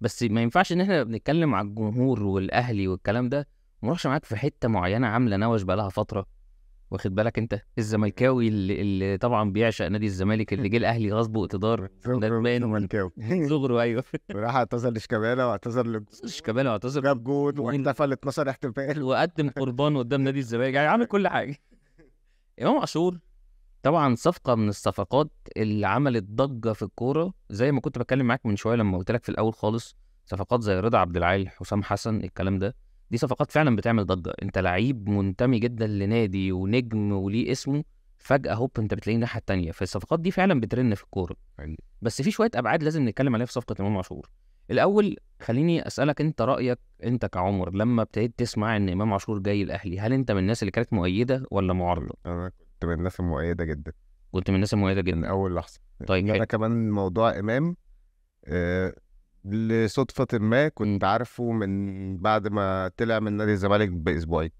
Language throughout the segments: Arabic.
بس ما ينفعش ان احنا بنتكلم على الجمهور والاهلي والكلام ده ما نروحش معاك في حته معينه عامله نوش بقى لها فتره واخد بالك انت الزملكاوي اللي, اللي طبعا بيعشق نادي الزمالك اللي جه الاهلي غصب واقتدار زملكاوي صغره ايوه راح اعتذر لشيكابالا واعتذر لشكابالا واعتذر جاب جول واحتفل 12 احتفال وقدم قربان قدام نادي الزمالك يعني عامل كل حاجه امام عاشور طبعًا صفقة من الصفقات اللي عملت ضجة في الكورة، زي ما كنت بتكلم معاك من شوية لمّا قُلت لك في الأول خالص، صفقات زي رضا عبد العال، حسام حسن، الكلام ده، دي صفقات فعلًا بتعمل ضجة، أنت لعيب منتمي جدًا لنادي ونجم وليه اسمه، فجأة هوب أنت بتلاقيه الناحية التانية، فالصفقات دي فعلًا بترن في الكورة. يعني بس في شوية أبعاد لازم نتكلم عليها في صفقة إمام عاشور. الأول خلّيني أسألك أنت رأيك أنت كعمر لمّا ابتديت تسمع إن إمام عاشور جاي الأهلي، هل أنت من الناس اللي كانت مؤيدة ولا معارضة؟ كنت من الناس المؤيده جدا كنت من الناس المؤيده جدا من اول لحظه طيب انا كمان موضوع امام آه لصدفه ما كنت عارفه من بعد ما طلع من نادي الزمالك باسبوعين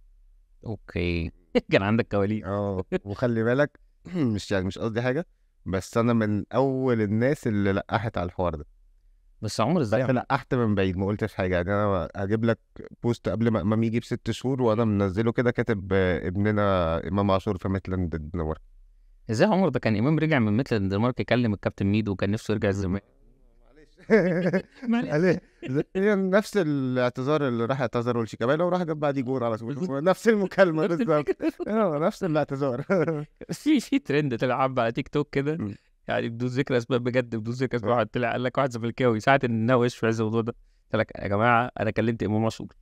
اوكي كان عندك كواليس اه وخلي بالك مش يعني مش قصدي حاجه بس انا من اول الناس اللي لقحت على الحوار ده بس عمر ازاي انا لقحت من بعيد ما قلتش حاجه يعني انا هجيب لك بوست قبل ما امام يجي بست شهور وانا منزله كده كاتب ابننا امام عاشور في ميتلاند الدنمارك ازاي عمر ده كان امام رجع من ميتلاند الدنمارك يكلم الكابتن ميدو وكان نفسه يرجع الزمالك معلش معلش نفس الاعتذار اللي راح اعتذره لشيكابالا وراح جاب بعديه جول على طول نفس المكالمه بالظبط آه، نفس الاعتذار في في ترند طلع على تيك توك كده يعني بدون ذكر اسماء بجد بدون ذكر اسماء آه. واحد طلع قال لك واحد زملكاوي ساعه الناوي في عز الموضوع ده قال لك يا جماعه انا كلمت امام عاشور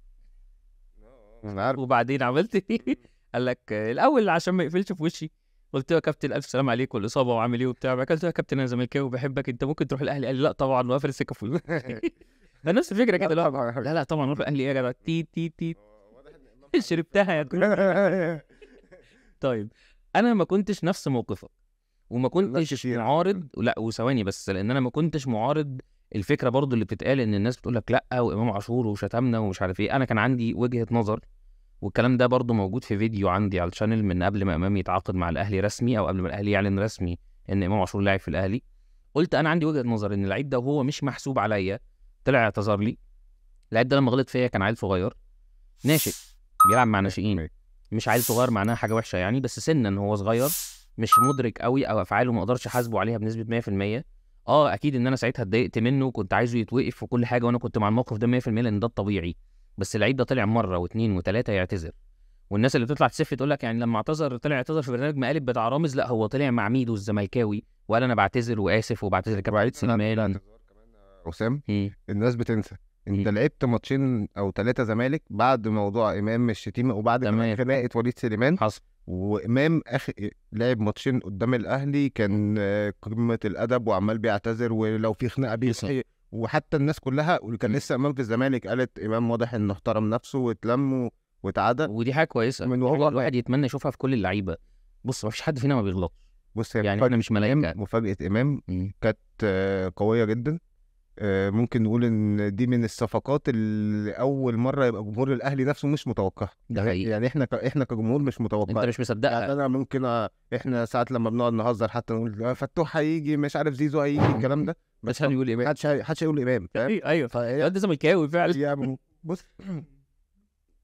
آه، انا عارف وبعدين عملت ايه؟ قال لك الاول عشان ما يقفلش في وشي قلت له يا كابتن الف سلام عليك والاصابه وعامل ايه وبتاع بعد قلت له يا كابتن انا زملكاوي وبحبك انت ممكن تروح الاهلي قال لي لا طبعا وقفل السكه في ده نفس الفكره كده لا لا طبعا روح الاهلي ايه يا جدع تي تي تي آه، شربتها يا طيب انا ما كنتش نفس موقفك وما كنتش معارض لا وثواني بس لان انا ما كنتش معارض الفكره برضو اللي بتتقال ان الناس بتقول لك لا وامام عاشور وشتمنا ومش عارف ايه انا كان عندي وجهه نظر والكلام ده برضو موجود في فيديو عندي على الشانل من قبل ما امام يتعاقد مع الاهلي رسمي او قبل ما الاهلي يعلن رسمي ان امام عاشور لاعب في الاهلي قلت انا عندي وجهه نظر ان اللعيب ده وهو مش محسوب عليا طلع اعتذر لي اللعيب ده لما غلط فيا كان عيل صغير ناشئ بيلعب مع ناشئين مش عيل صغير معناها حاجه وحشه يعني بس سنا هو صغير مش مدرك قوي او افعاله ما اقدرش احاسبه عليها بنسبه 100% اه اكيد ان انا ساعتها اتضايقت منه وكنت عايزه يتوقف وكل حاجه وانا كنت مع الموقف ده 100% لان ده الطبيعي بس العيد ده طلع مره واثنين وثلاثه يعتذر والناس اللي بتطلع تسف تقول لك يعني لما اعتذر طلع اعتذر في برنامج مقالب بتاع رامز لا هو طلع مع ميدو الزملكاوي وقال انا بعتذر واسف وبعتذر كابتن سليمان حسام الناس بتنسى انت لعبت ماتشين او ثلاثه زمالك بعد موضوع امام الشتيمه وبعد كمان خناقه وليد سليمان حصل وامام اخ لعب ماتشين قدام الاهلي كان قمه الادب وعمال بيعتذر ولو في خناقه بيصحي وحتى الناس كلها وكان لسه امام في الزمالك قالت امام واضح انه احترم نفسه واتلم واتعدى ودي حاجه كويسه من وهو الواحد يتمنى يشوفها في كل اللعيبه بص ما فيش حد فينا ما بيغلطش بص يعني احنا مش ملايين مفاجاه امام كانت قويه جدا آه، ممكن نقول ان دي من الصفقات اللي اول مره يبقى جمهور الاهلي نفسه مش متوقعها ده يعني حقيقي. يعني احنا ك... احنا كجمهور مش متوقع انت مش مصدقها يعني انا ممكن أ... احنا ساعات لما بنقعد نهزر حتى نقول آه، فتوح هيجي مش عارف زيزو هيجي الكلام ده بس حد يقول امام حدش حدش هيقول امام أيوه،, ايوه فهي... ده زملكاوي فعلا بص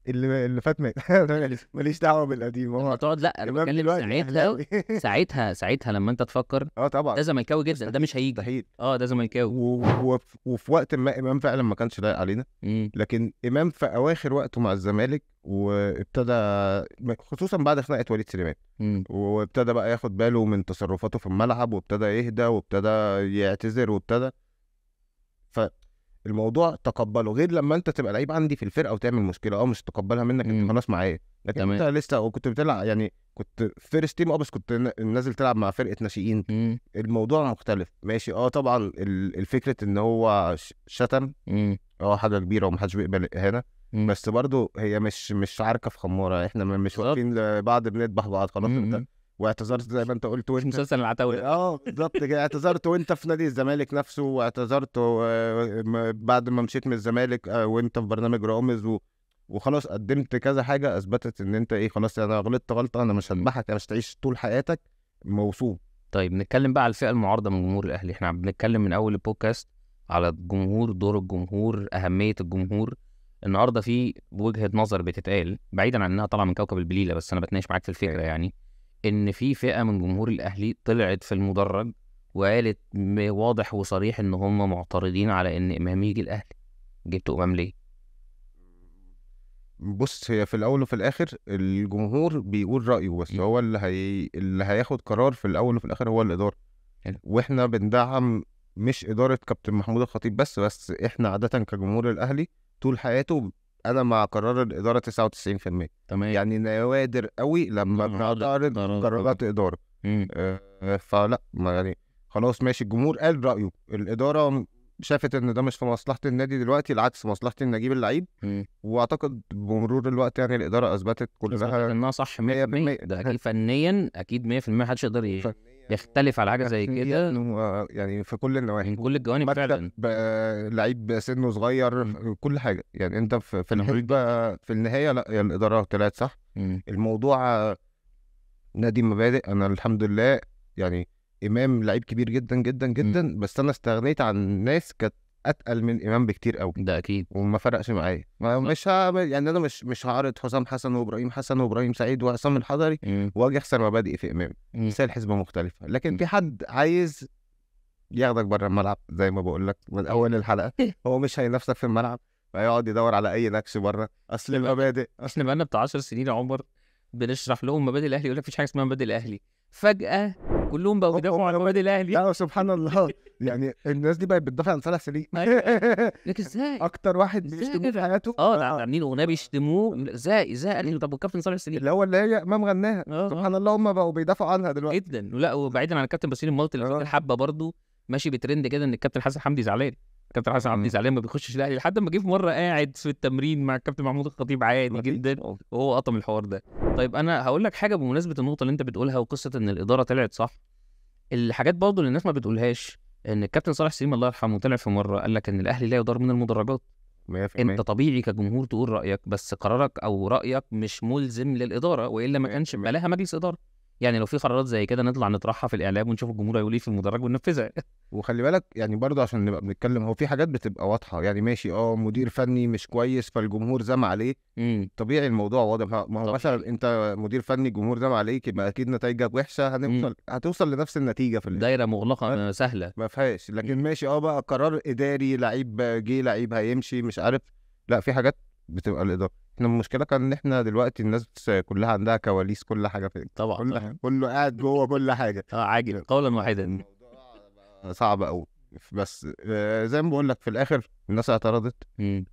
اللي اللي فات مات ماليش دعوه بالقديم هو تقعد لا انا بتكلم ساعتها ساعتها ساعتها لما انت تفكر اه طبعا ده زملكاوي جدا ده مش هيجي مستحيل اه ده زملكاوي وفي وقت ما امام فعلا ما كانش لايق علينا لكن امام في اواخر وقته مع الزمالك وابتدى خصوصا بعد خناقه وليد سليمان وابتدى بقى ياخد باله من تصرفاته في الملعب وابتدى يهدى وابتدى يعتذر وابتدى ف الموضوع تقبله غير لما انت تبقى لعيب عندي في الفرقه وتعمل مشكله اه مش تقبلها منك انت خلاص معايا لكن تمام. انت لسه وكنت بتلعب يعني كنت فيرست تيم اه بس كنت نازل تلعب مع فرقه ناشئين الموضوع مختلف ماشي اه طبعا الفكره ان هو شتم اه حاجه كبيره ومحدش بيقبل هنا مم. بس برضه هي مش مش عركه في خماره احنا مش واقفين بعض بنذبح بعض خلاص انت واعتذرت زي ما انت قلت وانت مسلسل العتاوي اه بالظبط كده اعتذرت وانت في نادي الزمالك نفسه واعتذرت آه، بعد ما مشيت من الزمالك آه، وانت في برنامج رامز و... وخلاص قدمت كذا حاجه اثبتت ان انت ايه خلاص انا غلطت غلطه انا مش هذبحك انا مش هتعيش طول حياتك موصوم طيب نتكلم بقى على الفئه المعارضه من جمهور الاهلي احنا بنتكلم من اول البودكاست على الجمهور دور الجمهور اهميه الجمهور النهارده في وجهه نظر بتتقال بعيدا عن انها طالعه من كوكب البليله بس انا بتناقش معاك في الفكره يعني ان في فئه من جمهور الاهلي طلعت في المدرج وقالت واضح وصريح ان هم معترضين على ان امام يجي الاهلي جبتوا امام ليه بص هي في الاول وفي الاخر الجمهور بيقول رايه بس هو اللي هي... اللي هياخد قرار في الاول وفي الاخر هو الاداره واحنا بندعم مش اداره كابتن محمود الخطيب بس بس احنا عاده كجمهور الاهلي طول حياته انا مع قرار الاداره 99% تمام يعني نوادر قوي لما بنعترض قرارات اداره آه فلا يعني خلاص ماشي الجمهور قال رايه الاداره شافت ان ده مش في مصلحه النادي دلوقتي العكس مصلحه ان اجيب اللعيب واعتقد بمرور الوقت يعني الاداره اثبتت كلها انها صح 100% ده اكيد فنيا اكيد 100% محدش يقدر فنيا يختلف على حاجه زي كده يعني في كل النواحي من كل الجوانب فعلا لعيب سنه صغير كل حاجه يعني انت في الحدود بقى في النهايه لا يعني الاداره طلعت صح الموضوع نادي مبادئ انا الحمد لله يعني امام لعيب كبير جدا جدا جدا بس انا استغنيت عن ناس كانت اتقل من امام بكتير قوي ده اكيد وما فرقش معايا آه. مش هعمل يعني انا مش مش هعرض حسام حسن وابراهيم حسن وابراهيم سعيد وعصام الحضري إمم. واجي اخسر مبادئي في امام مثال إمم. حسبه مختلفه لكن إمم. في حد عايز ياخدك بره الملعب زي ما بقول لك من اول الحلقه هو مش هينافسك في الملعب فيقعد يدور على اي نكش بره اصل المبادئ اصل بقالنا بتاع 10 سنين يا عمر بنشرح لهم مبادئ الاهلي يقول لك مفيش حاجه اسمها مبادئ الاهلي فجاه كلهم بقوا بيدافعوا عن النادي الاهلي لا سبحان الله يعني الناس دي بقت بتدافع عن صالح سليم أيوة. لك ازاي اكتر واحد بيشتموه في حياته اه, آه. عاملين اغنيه بيشتموه آه. ازاي ازاي قال طب والكابتن صالح سليم اللي هو اللي هي امام غناها آه، سبحان الله هم بقوا بيدافعوا عنها دلوقتي جدا لا وبعيدا عن الكابتن باسيل المالطي اللي حبه برضه ماشي بترند كده ان الكابتن حسن حمدي زعلان كابتن حسن عبد عليه ما بيخشش الاهلي لحد ما جه في مره قاعد في التمرين مع الكابتن محمود الخطيب عادي جدا وهو قطم الحوار ده طيب انا هقول لك حاجه بمناسبه النقطه اللي انت بتقولها وقصه ان الاداره طلعت صح الحاجات برضه اللي الناس ما بتقولهاش ان الكابتن صالح سليم الله يرحمه طلع في مره قال لك ان الاهلي لا يدار من المدرجات 100% انت طبيعي كجمهور تقول رايك بس قرارك او رايك مش ملزم للاداره والا ما كانش بقى لها مجلس اداره يعني لو في قرارات زي كده نطلع نطرحها في الاعلام ونشوف الجمهور هيقول ايه في المدرج وننفذها وخلي بالك يعني برضه عشان نبقى بنتكلم هو في حاجات بتبقى واضحه يعني ماشي اه مدير فني مش كويس فالجمهور زم عليه مم. طبيعي الموضوع واضح ما هو مثلا انت مدير فني الجمهور زم عليك يبقى اكيد نتائجك وحشه هنوصل مم. هتوصل لنفس النتيجه في دايره مغلقه ما سهله ما فيهاش لكن مم. ماشي اه بقى قرار اداري لعيب جه لعيب هيمشي مش عارف لا في حاجات بتبقى الاداره احنا المشكله كان ان احنا دلوقتي الناس كلها عندها كواليس كل حاجه في طبعا كل طبعا. كله قاعد جوه كل حاجه اه عاجل قولا واحدا صعب قوي بس آه، زي ما بقول لك في الاخر الناس اعترضت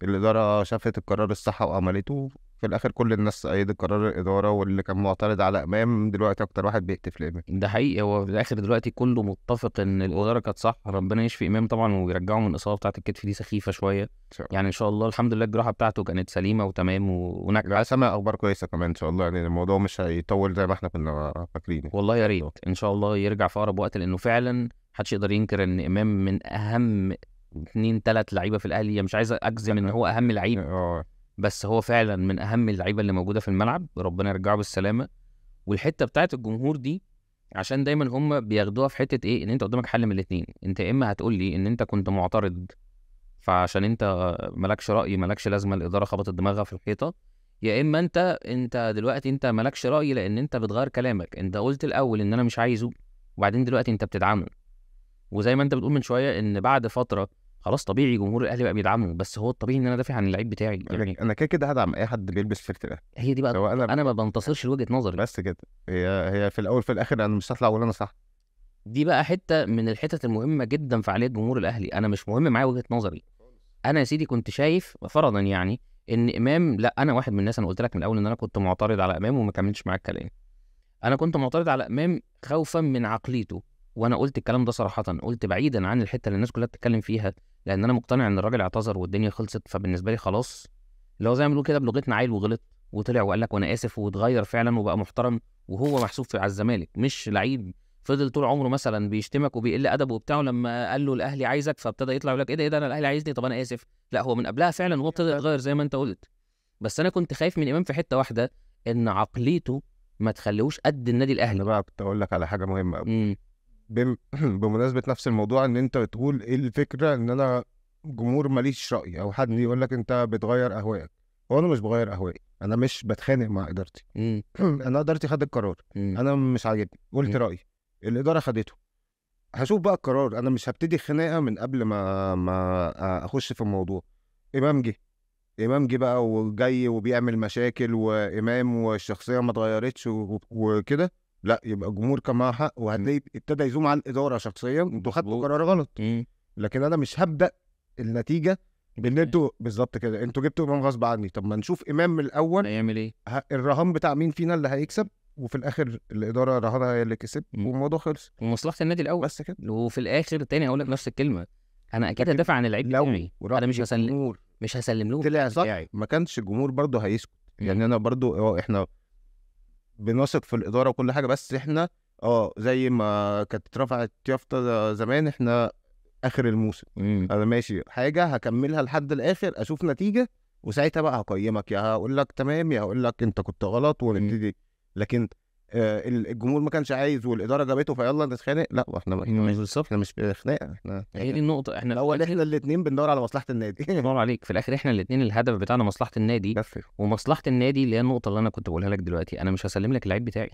الاداره شافت القرار الصح وعملته في الاخر كل الناس ايدت قرار الاداره واللي كان معترض على امام دلوقتي اكتر واحد بيكتف لامام ده حقيقي هو في الاخر دلوقتي كله متفق ان الاداره كانت صح ربنا يشفي امام طبعا ويرجعه من الاصابه بتاعه الكتف دي سخيفه شويه شو. يعني ان شاء الله الحمد لله الجراحه بتاعته كانت سليمه وتمام ونجح ونجحت سامع اخبار كويسه كمان ان شاء الله يعني الموضوع مش هيطول زي ما احنا كنا فاكرين والله يا ريت ان شاء الله يرجع في اقرب وقت لانه فعلا محدش يقدر ينكر ان امام من اهم اثنين ثلاث لعيبه في الاهلي يعني مش عايز اجزم ان هو اهم لعيب آه. بس هو فعلا من اهم اللعيبه اللي موجوده في الملعب ربنا يرجعه بالسلامه والحته بتاعت الجمهور دي عشان دايما هم بياخدوها في حته ايه ان انت قدامك حل من الاثنين انت يا اما هتقول لي ان انت كنت معترض فعشان انت مالكش راي مالكش لازمه الاداره خبطت دماغها في الحيطه يا اما انت انت دلوقتي انت مالكش راي لان انت بتغير كلامك انت قلت الاول ان انا مش عايزه وبعدين دلوقتي انت بتدعمه وزي ما انت بتقول من شويه ان بعد فتره خلاص طبيعي جمهور الاهلي بقى بيدعمه بس هو الطبيعي ان انا دافع عن اللعيب بتاعي يعني انا كده كده هدعم اي حد بيلبس فكره الاهلي هي دي بقى هو انا انا ما بنتصرش لوجهه نظري بس كده هي هي في الاول في الاخر انا مش هطلع اقول انا صح دي بقى حته من الحتت المهمه جدا في فعاليه جمهور الاهلي انا مش مهم معايا وجهه نظري انا يا سيدي كنت شايف فرضا يعني ان امام لا انا واحد من الناس انا قلت لك من الاول ان انا كنت معترض على امام وما كملتش معاك الكلام انا كنت معترض على امام خوفا من عقليته وانا قلت الكلام ده صراحه قلت بعيدا عن الحته اللي الناس كلها بتتكلم فيها لان انا مقتنع ان الراجل اعتذر والدنيا خلصت فبالنسبه لي خلاص اللي هو زي ما بنقول كده بلغتنا عيل وغلط وطلع وقال لك وانا اسف واتغير فعلا وبقى محترم وهو محسوب على الزمالك مش لعيب فضل طول عمره مثلا بيشتمك وبيقل ادبه وبتاعه لما قال له الاهلي عايزك فابتدى يطلع يقول لك ايه ده ايه ده انا الاهلي عايزني طب انا اسف لا هو من قبلها فعلا هو ابتدى يتغير زي ما انت قلت بس انا كنت خايف من امام في حته واحده ان عقليته ما تخليهوش قد النادي الاهلي بقى كنت اقول لك على حاجه مهمه قوي بمناسبه نفس الموضوع ان انت بتقول ايه الفكره ان انا جمهور ماليش راي او حد يقول لك انت بتغير اهوائك هو انا مش بغير اهوائي انا مش بتخانق مع ادارتي انا ادارتي خدت القرار انا مش عاجبني قلت رايي الاداره خدته هشوف بقى القرار انا مش هبتدي خناقه من قبل ما ما اخش في الموضوع امام جه امام جه بقى وجاي وبيعمل مشاكل وامام والشخصيه ما اتغيرتش وكده لا يبقى الجمهور كان معاه حق وهتلاقي ابتدى يزوم على الاداره شخصيا انتوا خدتوا قرار غلط لكن انا مش هبدا النتيجه بان انتوا بالظبط كده انتوا جبتوا امام غصب عني طب ما نشوف امام من الاول هيعمل ايه الرهان بتاع مين فينا اللي هيكسب وفي الاخر الاداره رهانها هي اللي كسب والموضوع خلص ومصلحه النادي الاول بس كده وفي الاخر تاني اقول لك نفس الكلمه انا اكيد هدافع عن اللعيب بتاعي انا مش هسلم مش هسلم لهم طلع صح ما كانش الجمهور برضه هيسكت يعني انا برضه آه، احنا بنثق في الاداره وكل حاجه بس احنا اه زي ما كانت اترفعت يافطه زمان احنا اخر الموسم مم. انا ماشي حاجه هكملها لحد الاخر اشوف نتيجه وساعتها بقى هقيمك يا هقول لك تمام يا هقول لك انت كنت غلط ونبتدي لكن آه، الجمهور ما كانش عايز والاداره جابته فيلا نتخانق لا احنا مش بالظبط احنا مش خناقه احنا هي دي النقطه احنا الاول احنا الاثنين بندور على مصلحه النادي برافو عليك في الاخر احنا الاثنين الهدف بتاعنا مصلحه النادي ومصلحه النادي اللي هي النقطه اللي انا كنت بقولها لك دلوقتي انا مش هسلم لك اللعيب بتاعي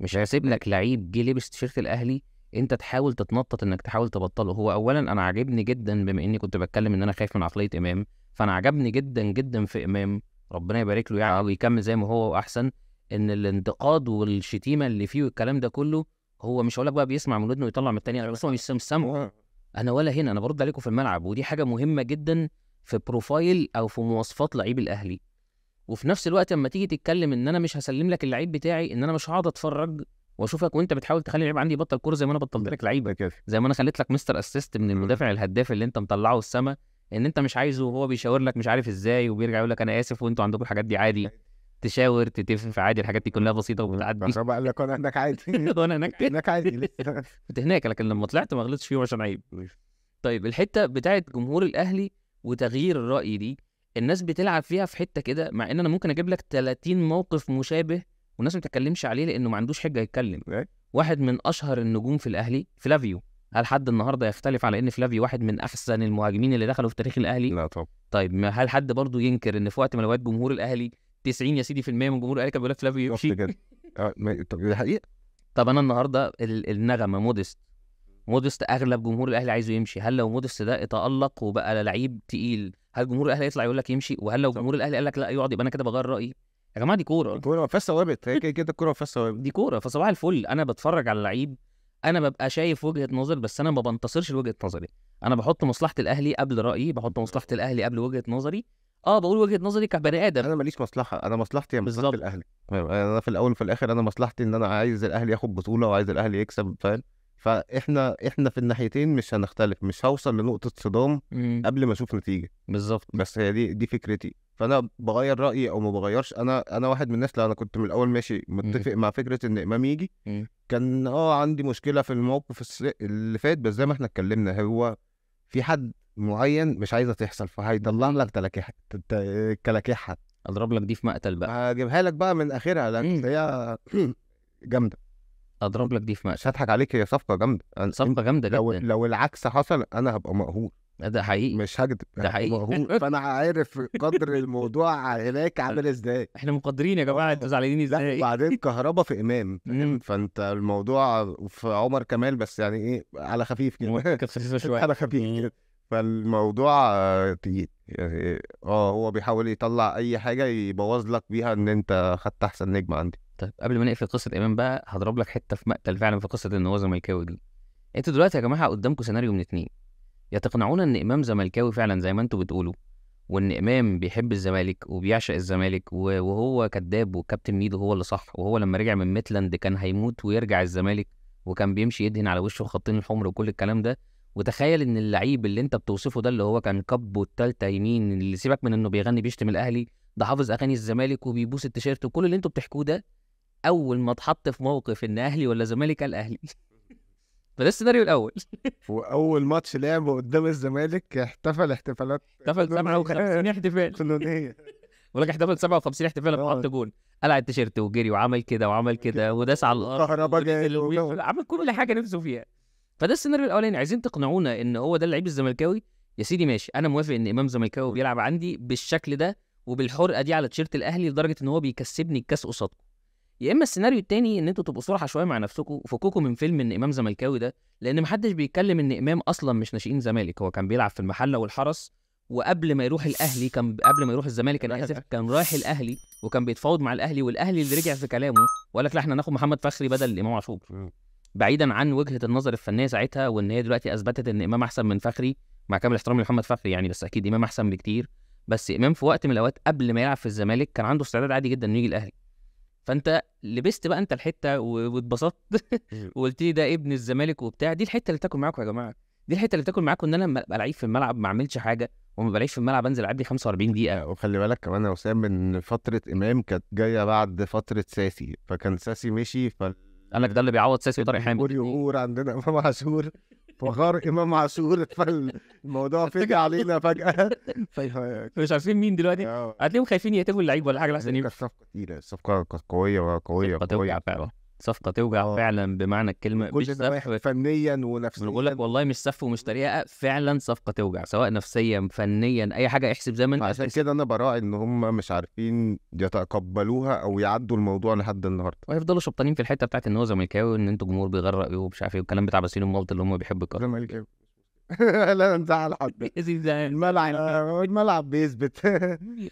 مش هسيب لك لعيب جه لبس تيشيرت الاهلي انت تحاول تتنطط انك تحاول تبطله هو اولا انا عاجبني جدا بما اني كنت بتكلم ان انا خايف من عقليه امام فانا عجبني جدا جدا في امام ربنا يبارك له يعني ويكمل زي ما هو واحسن ان الانتقاد والشتيمه اللي فيه والكلام ده كله هو مش هقول لك بقى بيسمع من ودنه ويطلع من الثانيه بس هو مش سامعه انا ولا هنا انا برد عليكم في الملعب ودي حاجه مهمه جدا في بروفايل او في مواصفات لعيب الاهلي وفي نفس الوقت لما تيجي تتكلم ان انا مش هسلم لك اللعيب بتاعي ان انا مش هقعد اتفرج واشوفك وانت بتحاول تخلي اللعيب عندي يبطل كوره زي ما انا بطلت لك لعيبه زي ما انا خليت لك مستر اسيست من المدافع الهداف اللي انت مطلعه السما ان انت مش عايزه وهو بيشاور لك مش عارف ازاي وبيرجع يقول لك انا اسف وانتوا عندكم الحاجات دي عادي أيوة. تشاور تتف عادي الحاجات دي كلها بسيطه وبتعدي بقى لك انا هناك عادي وانا هناك هناك عادي كنت هناك لكن لما طلعت ما غلطتش فيهم عشان عيب طيب الحته بتاعت جمهور الاهلي وتغيير الراي دي الناس بتلعب فيها في حته كده مع ان انا ممكن اجيب لك 30 موقف مشابه والناس ما بتتكلمش عليه لانه ما عندوش حجه يتكلم واحد من اشهر النجوم في الاهلي فلافيو هل حد النهارده يختلف على ان فلافيو واحد من احسن المهاجمين اللي دخلوا في تاريخ الاهلي؟ لا طبعا طيب هل حد برضه ينكر ان في وقت من الاوقات جمهور الاهلي 90 يا سيدي في المية من جمهور الاهلي كان بيقول لك فلافيو يمشي كده آه، طب دي حقيقه طب انا النهارده النغمه مودست مودست اغلب جمهور الاهلي عايزه يمشي هل لو مودست ده اتالق وبقى لعيب تقيل هل جمهور الاهلي يطلع يقول لك يمشي وهل لو جمهور الاهلي قال لك لا يقعد يبقى انا كده بغير رايي يا جماعه دي كوره كوره ما فيهاش ثوابت هي كده الكوره ما فيهاش ثوابت دي كوره فصباح الفل انا بتفرج على لعيب انا ببقى شايف وجهه نظر بس انا ما بنتصرش لوجهه نظري انا بحط مصلحه الاهلي قبل رايي بحط مصلحه الاهلي قبل وجهه نظري اه بقول وجهه نظري كبني ادم انا ماليش مصلحه انا مصلحتي يعني مصلحه الاهلي انا في الاول وفي الاخر انا مصلحتي ان انا عايز الاهلي ياخد بطوله وعايز الاهلي يكسب فاهم فاحنا احنا في الناحيتين مش هنختلف مش هوصل لنقطه صدام قبل ما اشوف نتيجه بالظبط بس هي دي دي فكرتي فانا بغير رايي او ما بغيرش انا انا واحد من الناس لو انا كنت من الاول ماشي متفق مع فكره ان امام يجي كان اه عندي مشكله في الموقف اللي فات بس زي ما احنا اتكلمنا هو في حد معين مش عايزه تحصل فهيضلع لك تلاكيحها اضرب لك دي في مقتل بقى هجيبها لك بقى من اخرها لان هي جامده اضرب لك دي في مقتل مش هضحك عليك هي صفقه جامده صفقه جامده جدا لو العكس حصل انا هبقى مقهور آه، ده حقيقي مش هكدب ده حقيقي فانا عارف قدر الموضوع هناك عامل ازاي احنا مقدرين يا جماعه آه. انتوا زعلانين ازاي وبعدين كهربا في امام فانت الموضوع في عمر كمال بس يعني ايه على خفيف كده على خفيف كده فالموضوع آه، تقيل يعني اه هو بيحاول يطلع اي حاجه يبوظ لك بيها ان انت خدت احسن نجم عندي طيب قبل ما نقفل قصه امام بقى هضرب لك حته في مقتل فعلا في قصه ان هو زملكاوي دي انتوا دلوقتي يا جماعه قدامكم سيناريو من اتنين يا تقنعونا ان امام زملكاوي فعلا زي ما انتوا بتقولوا وان امام بيحب الزمالك وبيعشق الزمالك وهو كذاب وكابتن ميدو هو اللي صح وهو لما رجع من ميتلاند كان هيموت ويرجع الزمالك وكان بيمشي يدهن على وشه الخطين الحمر وكل الكلام ده وتخيل ان اللعيب اللي انت بتوصفه ده اللي هو كان كبه الثالثه يمين اللي سيبك من انه بيغني بيشتم الاهلي ده حافظ اغاني الزمالك وبيبوس التيشيرت وكل اللي انتوا بتحكوه ده اول ما اتحط في موقف ان اهلي ولا زمالك قال اهلي فده السيناريو الاول واول ماتش لعبه قدام الزمالك احتفل احتفالات احتفل 57 احتفال فنونيه بقول لك احتفل 57 احتفال آه. حط جول قلع التيشيرت وجري وعمل كده وعمل كده وداس على الارض عمل كل حاجه نفسه فيها فده السيناريو الاولاني عايزين تقنعونا ان هو ده اللعيب الزملكاوي يا سيدي ماشي انا موافق ان امام زملكاوي بيلعب عندي بالشكل ده وبالحرقه دي على تيشيرت الاهلي لدرجه ان هو بيكسبني الكاس قصادكم يا اما السيناريو التاني ان انتوا تبقوا صراحه شويه مع نفسكم وفككوا من فيلم ان امام زملكاوي ده لان محدش بيتكلم ان امام اصلا مش ناشئين زمالك هو كان بيلعب في المحله والحرس وقبل ما يروح الاهلي كان قبل ما يروح الزمالك كان اسف كان رايح الاهلي وكان بيتفاوض مع الاهلي والاهلي اللي رجع في كلامه وقال لك لا احنا ناخد محمد فخري بدل امام عاشور بعيدا عن وجهه النظر الفنيه ساعتها وان هي دلوقتي اثبتت ان امام احسن من فخري مع كامل احترامي لمحمد فخري يعني بس اكيد امام احسن بكتير بس امام في وقت من الاوقات قبل ما يلعب في الزمالك كان عنده استعداد عادي جدا انه يجي الاهلي فانت لبست بقى انت الحته واتبسطت وقلت لي ده ابن الزمالك وبتاع دي الحته اللي بتاكل معاكم يا جماعه دي الحته اللي بتاكل معاكم ان انا لما ابقى لعيب في الملعب ما اعملش حاجه وما بلاقيش في الملعب انزل العب لي 45 دقيقه آه، وخلي بالك كمان يا وسام ان فتره امام كانت جايه بعد فتره ساسي فكان ساسي مشي فال قال لك ده اللي بيعوض سياسي وطارق حامد واليهور عندنا امام عاشور فخار امام عاشور فالموضوع فجأة علينا فجاه مش عارفين مين دلوقتي آه. هتلاقيهم خايفين يقتلوا اللعيب ولا حاجه لحسن الصفقه كانت الصفقه قويه قويه قويه فعلا صفقه توجع آه. فعلا بمعنى الكلمه كل مش فنيا ونفسيا بقول لك والله مش سف ومش طريقه فعلا صفقه توجع سواء نفسيا فنيا اي حاجه احسب زي ما انت عشان كده انا براعي ان هم مش عارفين يتقبلوها او يعدوا الموضوع لحد النهارده ويفضلوا شبطانين في الحته بتاعت ان هو زملكاوي وان انتوا جمهور بيغرق ايه ومش عارف ايه والكلام بتاع باسيل الملط اللي هم بيحبوا يكرهوا زملكاوي لا نزعل حد الملعب الملعب بيثبت